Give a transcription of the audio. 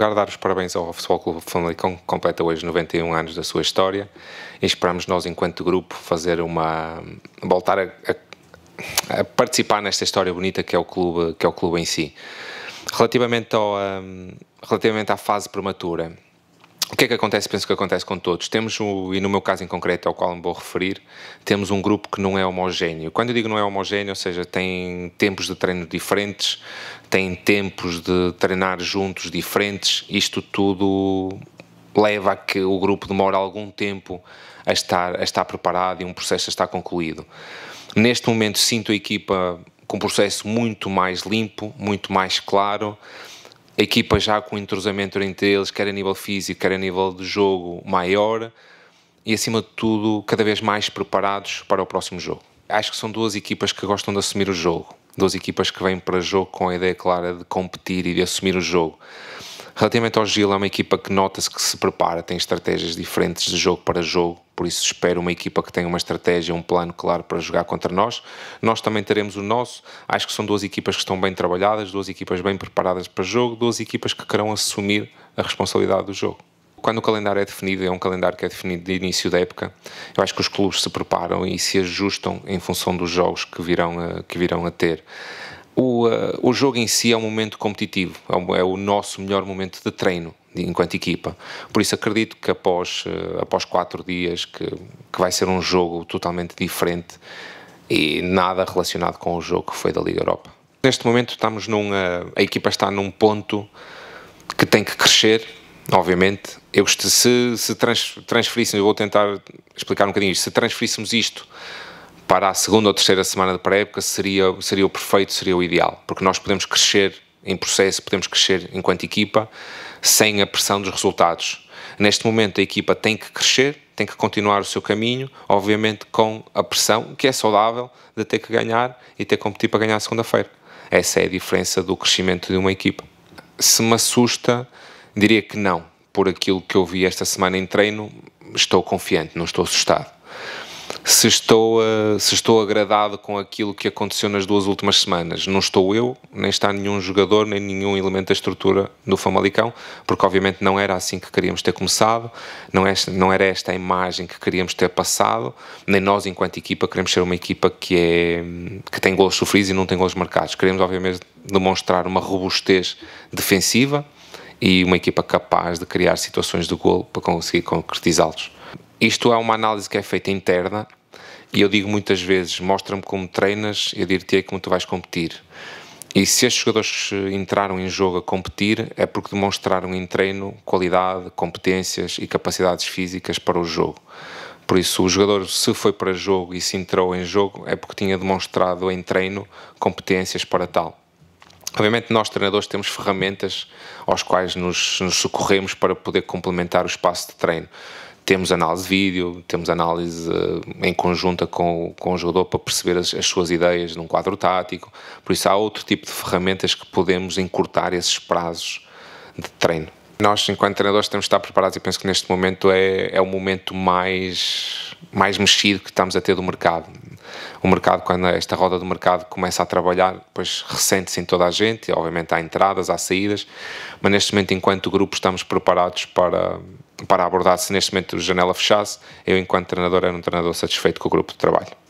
lugar, dar os parabéns ao Futebol Clube Famalicão, que completa hoje 91 anos da sua história, e esperamos nós, enquanto grupo, fazer uma. voltar a, a, a, participar nesta história bonita que é o clube, que é o clube em si. Relativamente, ao, um, relativamente à fase prematura, o que é que acontece? Penso que acontece com todos. Temos, e no meu caso em concreto, ao qual me vou referir, temos um grupo que não é homogéneo. Quando eu digo não é homogéneo, ou seja, tem tempos de treino diferentes, tem tempos de treinar juntos diferentes, isto tudo leva a que o grupo demore algum tempo a estar, a estar preparado e um processo a estar concluído. Neste momento, sinto a equipa com um processo muito mais limpo, muito mais claro a equipa já com entrosamento entre eles, quer a nível físico, quer a nível de jogo maior, e acima de tudo, cada vez mais preparados para o próximo jogo. Acho que são duas equipas que gostam de assumir o jogo, duas equipas que vêm para jogo com a ideia clara de competir e de assumir o jogo. Relativamente ao Gil, é uma equipa que nota-se que se prepara, tem estratégias diferentes de jogo para jogo, por isso espero uma equipa que tenha uma estratégia, um plano claro para jogar contra nós. Nós também teremos o nosso. Acho que são duas equipas que estão bem trabalhadas, duas equipas bem preparadas para jogo, duas equipas que querão assumir a responsabilidade do jogo quando o calendário é definido, é um calendário que é definido de início da época, eu acho que os clubes se preparam e se ajustam em função dos jogos que virão a, que virão a ter. O, uh, o jogo em si é um momento competitivo, é o, é o nosso melhor momento de treino de, enquanto equipa. Por isso acredito que após, uh, após quatro dias que, que vai ser um jogo totalmente diferente e nada relacionado com o jogo que foi da Liga Europa. Neste momento estamos num, eh, a equipa está num ponto que tem que crescer, obviamente. Eu se, se trans, transferíssemos, eu vou tentar explicar um bocadinho isto, se transferíssemos isto para a segunda ou terceira semana de pré-época seria, seria o perfeito, seria o ideal, porque nós podemos crescer em processo, podemos crescer enquanto equipa sem a pressão dos resultados. Neste momento a equipa tem que crescer, tem que continuar o seu caminho, obviamente com a pressão que é saudável de ter que ganhar e ter que competir para ganhar segunda-feira. Essa é a diferença do crescimento de uma equipa. Se me assusta, diria que não. Por aquilo que eu vi esta semana em treino, estou confiante, não estou assustado se estou, se estou agradado com aquilo que aconteceu nas duas últimas semanas. Não estou eu, nem está nenhum jogador, nem nenhum elemento da estrutura do Famalicão, porque obviamente não era assim que queríamos ter começado, não, é, não era esta a imagem que queríamos ter passado, nem nós, enquanto equipa, queremos ser uma equipa que, é, que tem gols sofridos e não tem gols marcados. Queremos, obviamente, demonstrar uma robustez defensiva e uma equipa capaz de criar situações de gol para conseguir concretizá-los. Isto é uma análise que é feita interna e eu digo muitas vezes: mostra-me como treinas, eu dir te como tu vais competir. E se estes jogadores entraram em jogo a competir, é porque demonstraram em treino qualidade, competências e capacidades físicas para o jogo. Por isso, o jogador, se foi para jogo e se entrou em jogo, é porque tinha demonstrado em treino competências para tal. Obviamente, nós treinadores temos ferramentas aos quais nos, nos socorremos para poder complementar o espaço de treino temos análise de vídeo, temos análise uh, em conjunta com, com o jogador para perceber as, as, suas ideias num quadro tático. Por isso, há outro tipo de ferramentas que podemos encurtar esses prazos de treino. Nós, enquanto treinadores, temos de estar preparados e penso que neste momento é, é o momento mais, mais mexido que estamos a ter do mercado. O mercado, quando esta roda do mercado começa a trabalhar, depois ressente-se em toda a gente, obviamente há entradas, há saídas, mas neste momento, enquanto grupo, estamos preparados para, para abordar se neste momento a janela fechasse, eu enquanto treinador era um treinador satisfeito com o grupo de trabalho.